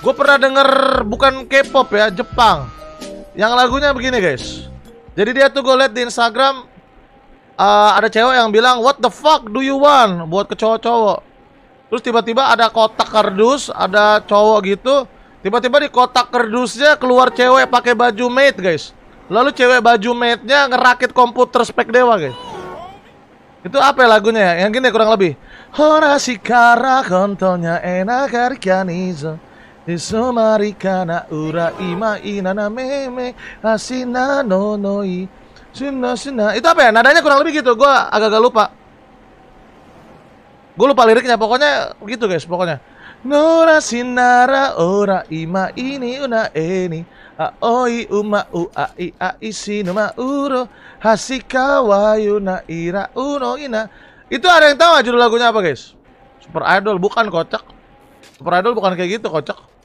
Gue pernah denger bukan K-pop ya, Jepang. Yang lagunya begini guys. Jadi dia tuh gue liat di Instagram uh, ada cewek yang bilang What the fuck do you want buat ke cowok-cowok. Terus tiba-tiba ada kotak kardus, ada cowok gitu. Tiba-tiba di kotak kardusnya keluar cewek pakai baju maid guys. Lalu cewek baju maidnya ngerakit komputer spek dewa guys. Itu apa ya lagunya ya? Yang gini kurang lebih. Hora si kara kontonya enak harga Isomari na ura ima na meme asina no noi suna suna itu apa ya nadanya kurang lebih gitu gue agak-agak lupa gue lupa liriknya pokoknya gitu guys pokoknya Nora sinara ora ima ini una eni Aoi uma u a i a i sinu ma uro Hasikawayu ira uno ina Itu ada yang tahu judul lagunya apa guys? Super Idol bukan kocak Super Idol bukan kayak gitu kocak